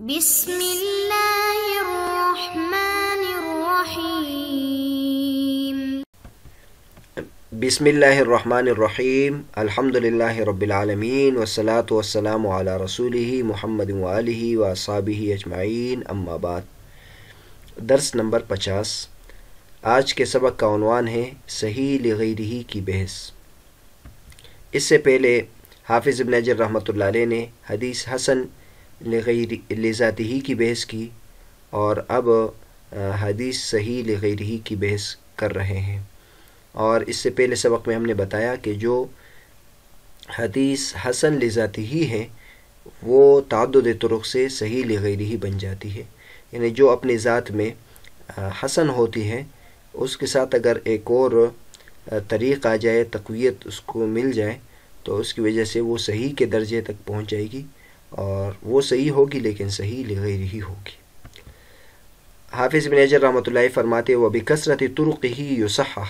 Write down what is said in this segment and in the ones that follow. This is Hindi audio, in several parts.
بسم الله الرحمن الرحيم بسم الله الرحمن الرحيم الحمد لله رب العالمين والصلاة والسلام على رسوله محمد وآله وأصحابه أجمعين أما بعد दर्स नंबर 50 आज के सबक का उनवान है सही लगैरही की बहस इससे पहले हाफिज़ इबन अजर रहमत ने हदीस हसन लगैर ही की बहस की और अब हदीस सही लगैर ही की बहस कर रहे हैं और इससे पहले सबक में हमने बताया कि जो हदीस हसन लेजाती ही है वो तद तुरुख से सही लगैर ही बन जाती है यानी जो अपनी ज़ात में हसन होती है उसके साथ अगर एक और तरीक़ आ जाए तकवीत उसको मिल जाए तो उसकी वजह से वो सही के दर्जे तक पहुंच जाएगी اور وہ صحیح ہوگی لیکن صحیح لغیر ہی ہوگی حافظ بن عجر رحمت اللہ فرماتے बकसरत تُرْقِهِ ही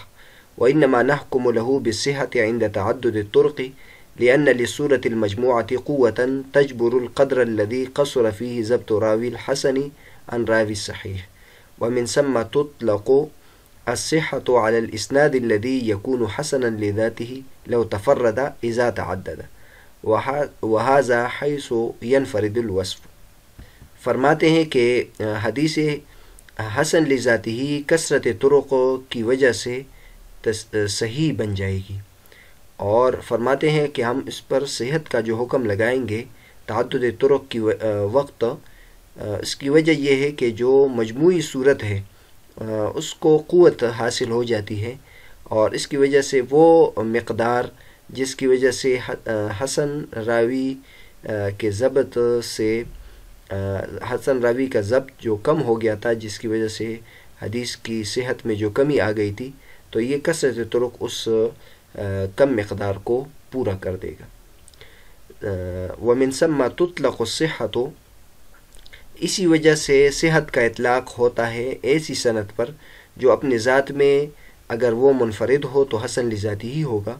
وَإِنَّمَا نَحْكُمُ لَهُ بِالصِّحَةِ عِنْدَ تَعَدُّدِ आइंद لأن للسورة المجموعة قوة تجبر القدر الذي قصر فيه زبط راوي الحسن عن راوي الصحيح ومن ثم تطلق الصحة على الإسناد الذي يكون حسنا لذاته لو تفرد إذا تعدد वहाजा हैसो यनफरदुलवसफ़ फरमाते हैं कि हदीस हसन ली जाती ही कसरत तुरक़ की वजह से सही बन जाएगी और फरमाते हैं कि हम इस पर सेहत का जो हुक्म लगाएंगे तद तुरक़ की वक्त इसकी वजह यह है कि जो मजमू सूरत है उसको क़वत हासिल हो जाती है और इसकी वजह से वो मकदार जिसकी वजह से हसन रावी के ज़ब्त से हसन रावी का ज़ब्त जो कम हो गया था जिसकी वजह से हदीस की सेहत में जो कमी आ गई थी तो ये कसरत तुरुक उस कम मकदार को पूरा कर देगा वमिनसम तुतलक सेहत इसी वजह से सेहत का इतलाक़ होता है ऐसी सनत पर जो अपने ज़ात में अगर वो मुनफरद हो तो हसन लिजाती ही होगा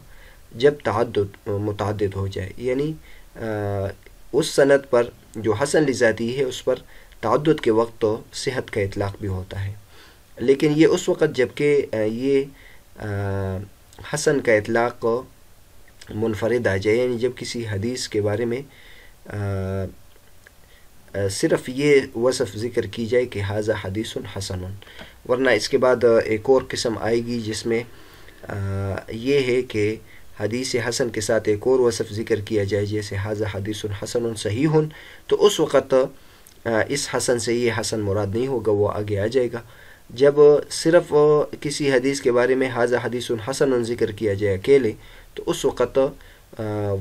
जब तद मुतद हो जाए यानी उस सनत पर जो हसन लिजाती है उस पर तद के वक्त तो सेहत का इतलाक़ भी होता है लेकिन ये उस वक़्त जबकि ये हसन का इतलाक़ मुनफरद आ जाए यानी जब किसी हदीस के बारे में आ, सिर्फ ये वसफ़ ज़िक्र की जाए कि हाजा हदीस हसन वरना इसके बाद एक और किस्म आएगी जिसमें ये है कि हदीस हसन के साथ एक और वसफ़ ज़िक्र किया जाए जैसे हाजा हदीस हसन सही हन तो उस वक़्त इस हसन से ये हसन मुराद नहीं होगा वो आगे आ जाएगा जब सिर्फ किसी हदीस के बारे में हाजा हदीस हसन ज़िक्र किया जाए अकेले तो उस वक़्त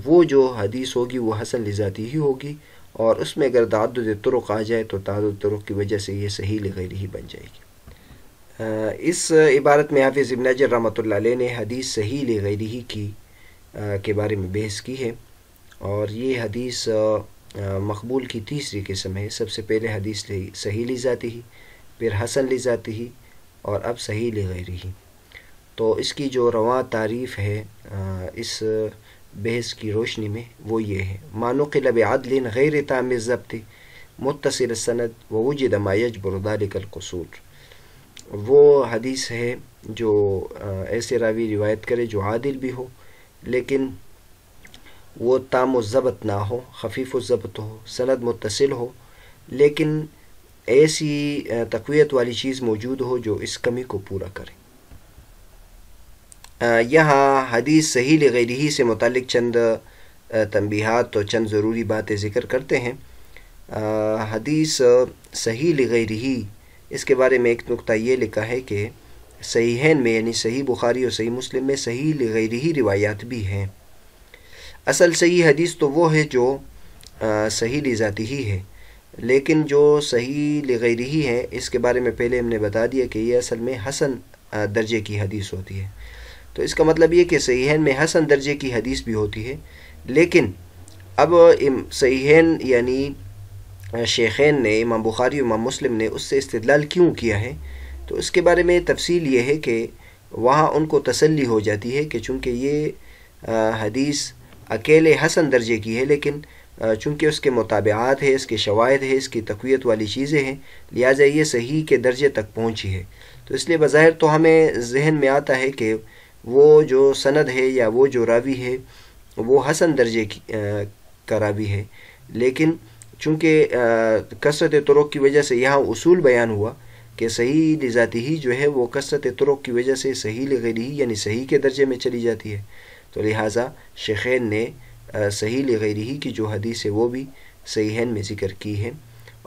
वो जो हदीस होगी वो हसन लिजाती ही होगी और उसमें अगर ताद तुरुक आ जाए तो ताद तुरुक की वजह से ये सही लगैर ही बन जाएगी इस इबारत में हाफिज़ इबन जर रहमत ने हदीस सही लगैरी की के बारे में बहस की है और ये हदीस मकबूल की तीसरी किस्म है सबसे पहले हदीस सही ली जाती ही फिर हसन ली जाती ही और अब सही ली गैरी ही तो इसकी जो रवा तारीफ़ है इस बहस की रोशनी में वो ये है मानो के लब आदलिन गैर ताम ज़ब्त मुतसर सनद वजद मायज बरदालिकल कसूर वो हदीस है जो ऐसे रावी रिवायत करे जो आदिल भी हो लेकिन वो ताम ज़बत ना हो खफीफ ज़बत हो सनद मुतसिल हो लेकिन ऐसी तकवीत वाली चीज़ मौजूद हो जो इस कमी को पूरा करे यहाँ हदीस सही लगैर रही से मतलब चंद तंबीहात तो चंद ज़रूरी बातें ज़िक्र करते हैं हदीस सही लगैर रही इसके बारे में एक नुकता ये लिखा है कि हैन में यानी सही बुखारी और सही मुस्लिम में सही गैर ही रिवायात भी हैं असल सही हदीस तो वो है जो आ, सही लिजाती ही है लेकिन जो सही गैर ही है इसके बारे में पहले हमने बता दिया कि ये असल में हसन दर्जे की हदीस होती है तो इसका मतलब ये कि सहीहन में हसन दर्जे की हदीस भी होती है लेकिन अब सहीहन यानी शेखैन ने इमाम बुखारी इमाम मुस्लिम ने उससे इस्तदलाल क्यों किया है तो इसके बारे में तफसील ये है कि वहाँ उनको तसल्ली हो जाती है कि चूँकि ये हदीस अकेले हसन दर्जे की है लेकिन चूँकि उसके मुताबात है इसके शवायद है इसकी तकवीत वाली चीज़ें हैं लिहाजा ये सही के दर्जे तक पहुँची है तो इसलिए बज़ाहिर तो हमें जहन में आता है कि वो जो सनद है या वो जो रावी है वो हसन दर्जे की का रावी है लेकिन चूँकि कसरत तुरक की वजह से यहाँ उसूल बयान हुआ कि सही लिजाती ही जो है वो कसरत तुरक की वजह से सही लगरी यानी सही के दर्जे में चली जाती है तो लिहाजा शेखैन ने सही लगरी ही की जो हदीस है वो भी सही हैन में ज़िक्र की है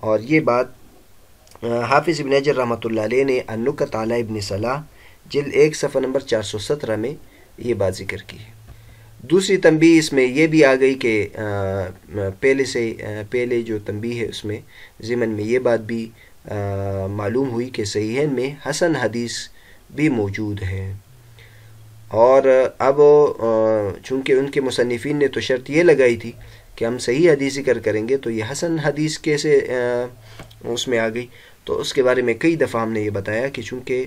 और ये बात हाफिज़ इबन अजर रहमत ने अनुक ताला इबन सलाह जिल एक सफ़ा नंबर चार सौ सत्रह में ये बात ज़िक्र की है दूसरी तंबी इसमें यह भी आ गई कि पहले से पहले जो तंबी है उसमें ज़िमन में ये बात भी मालूम हुई कि सही में हसन हदीस भी मौजूद है और अब चूँकि उनके मुसनफिन ने तो शर्त ये लगाई थी कि हम सही हदीस जिक्र करेंगे तो ये हसन हदीस कैसे उसमें आ गई तो उसके बारे में कई दफ़ा हमने ये बताया कि चूँकि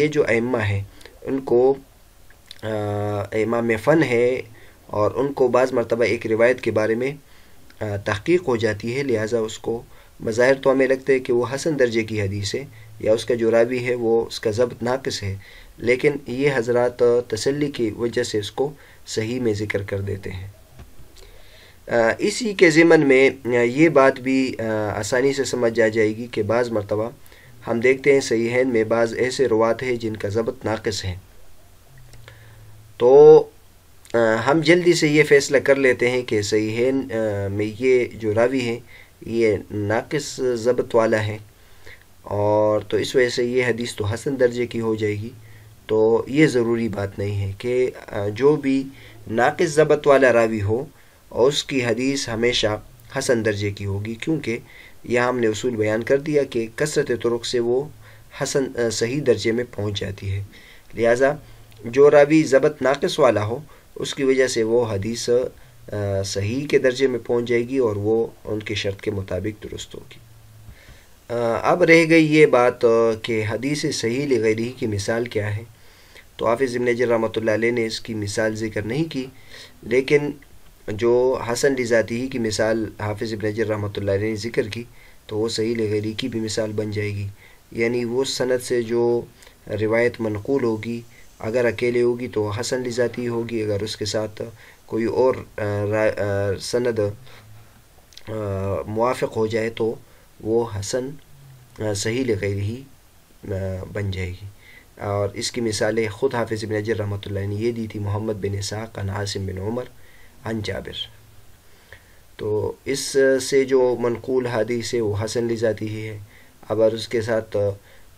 ये जो अम्मा है उनको इमाम फ़न है और उनको बाज़ मरतबा एक रिवायत के बारे में तहकीक हो जाती है लिहाजा उसको मज़ाहिर तो हमें लगता है कि वो हसन दर्जे की हदीस है या उसका जो रावी है वो उसका जब्त नाकस है लेकिन ये हजरत तसली की वजह से उसको सही में ज़िक्र कर देते हैं इसी के ज़िमन में ये बात भी आसानी से समझ आ जाएगी कि बाज़ मरतबा हम देखते हैं सही हैं में बाज़ ऐसे रुआत हैं जिनका जब्त नाकस है तो हम जल्दी से ये फ़ैसला कर लेते हैं कि सही हैं में ये जो रावी हैं ये नाकस ज़बत वाला है और तो इस वजह से ये हदीस तो हसन दर्जे की हो जाएगी तो ये ज़रूरी बात नहीं है कि जो भी नाकस ज़बत वाला रावी हो और उसकी हदीस हमेशा हसन दर्जे की होगी क्योंकि यह हमने उसूल बयान कर दिया कि कसरत तुरक से वो हसन सही दर्जे में पहुंच जाती है लिहाजा जो रावी ज़बत नाकस वाला हो उसकी वजह से वो हदीस सही के दर्जे में पहुंच जाएगी और वो उनकी शर्त के मुताबिक दुरुस्त होगी अब रह गई ये बात कि हदीस सही लगैरी की मिसाल क्या है तो हाफिज़ इबन जर ने इसकी मिसाल ज़िक्र नहीं की लेकिन जो हसन लिजाती की मिसाल हाफिज़ इबन जर रमत ने ज़िक्र की तो वो सही लगैरी की भी मिसाल बन जाएगी यानी वो सनत से जो रिवायत मनकूल होगी अगर अकेले होगी तो हसन लिजाती होगी अगर उसके साथ कोई और सनद मुआफ़ हो जाए तो वो हसन सही लगैर ही बन जाएगी और इसकी मिसालें ख़ुद हाफिज़ बिन अजर रहमत ने ये दी थी मोहम्मद बिन इसाक़ अन बिन उमर अन जाबिर तो इस से जो मनकूल हादी है वो हसन ली जाती ही है अगर उसके साथ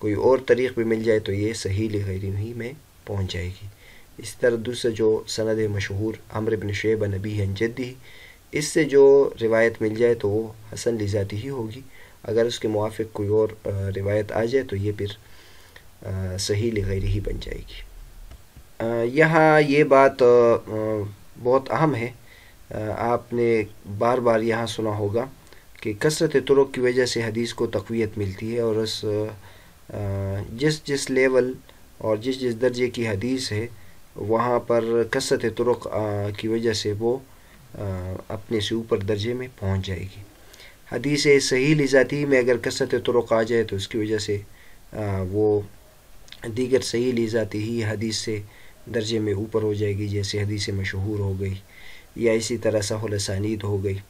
कोई और तरीक़ भी मिल जाए तो ये सही लगैरी में पहुँच जाएगी इस तरह दूसरे जो सनद मशहूर अमर बिन शेब नबी है जद्दी इससे जो रिवायत मिल जाए तो वो हसन लिजाती ही होगी अगर उसके मुआफ़ कोई और रिवायत आ जाए तो ये फिर सही लगैरी ही बन जाएगी यहाँ ये बात बहुत अहम है आपने बार बार यहाँ सुना होगा कि कसरत तुरक की वजह से हदीस को तकवीत मिलती है और उस जिस जिस लेवल और जिस जिस दर्जे की हदीस है वहाँ पर कसरत तुरक की वजह से वो अपने से ऊपर दर्जे में पहुँच जाएगी हदीस सही लिजाती में अगर कसरत तुरक आ जाए तो उसकी वजह से वो दीगर सही लिजाती ही हदीस से दर्जे में ऊपर हो जाएगी जैसे हदीस मशहूर हो गई या इसी तरह सहलसानीद हो गई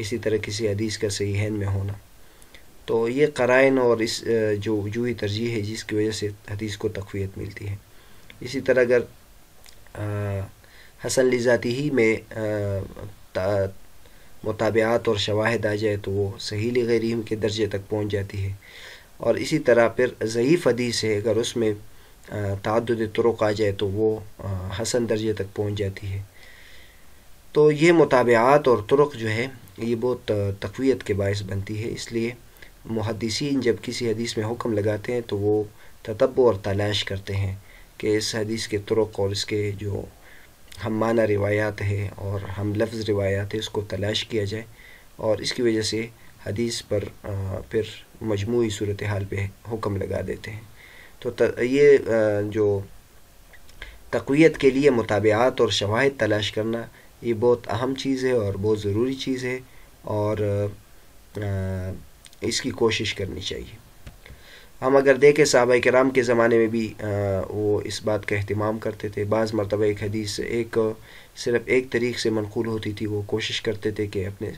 इसी तरह किसी हदीस का सही हैन में होना तो ये कराइन और इस जो वजूही तरजीह है जिसकी वजह से हदीस को तकवीत मिलती है इसी तरह अगर हसन लिजाती ही में मुताबियात और शवाहद आ जाए तो वो सही गरीम के दर्जे तक पहुँच जाती है और इसी तरह फिर ज़यीफ़ हदीस है अगर उसमें तद तुरुक आ जाए तो वो हसन दर्जे तक पहुँच जाती है तो ये मुताबियात और तुरुक जो है ये बहुत तकवीत के बायस बनती है इसलिए मुहदसिन जब किसी हदीस में हुक्म लगाते हैं तो वो ततब और तलाश करते हैं कि इस हदीस के तुरक और इसके जो हम माना रिवायात है और हम लफ्ज़ रिवायात है उसको तलाश किया जाए और इसकी वजह से हदीस पर फिर मजमू सूरत हाल पर हुक्म लगा देते हैं तो त, ये जो तकवीत के लिए मुताबात और शवाहद तलाश करना ये बहुत अहम चीज़ है और बहुत ज़रूरी चीज़ है और इसकी कोशिश करनी चाहिए हम अगर देखें साहबा कराम के ज़माने में भी आ, वो इस बात का अहतमाम करते थे बाज़ मरतबा एक हदीस एक सिर्फ एक तरीक़ से मनकूल होती थी वो कोशिश करते थे कि अपने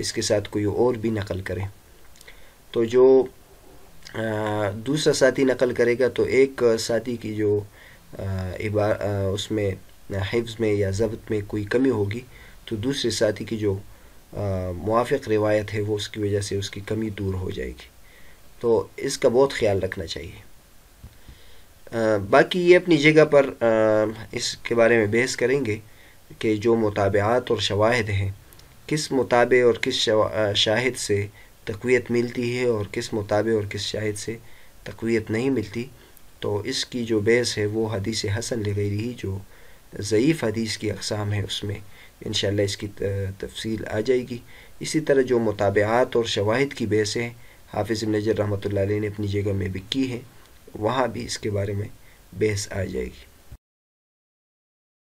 इसके साथ कोई और भी नकल करें तो जो आ, दूसरा साथी नकल करेगा तो एक साथी की जो आ, उसमें हिफ्ज़ में या जब्त में कोई कमी होगी तो दूसरे साथी की जो मुआफ़ रिवायत है वो उसकी वजह से उसकी कमी दूर हो जाएगी तो इसका बहुत ख्याल रखना चाहिए बाकी ये अपनी जगह पर इसके बारे में बहस करेंगे कि जो मुताबात और शवाहद हैं किस मुताबे और किस शाहिद से तकवीत मिलती है और किस मुताबे और किस शाहिद से तकवीत नहीं मिलती तो इसकी जो बहस है वो हदीस हसन रही जो ज़यीफ़ हदीस की अकसाम है उसमें इन शफसील आ जाएगी इसी तरह जो मुताबात और शवाहद की बहस हैं हाफिज़ नजर रहमत ने अपनी जगह में भी की है वहाँ भी इसके बारे में बहस आ जाएगी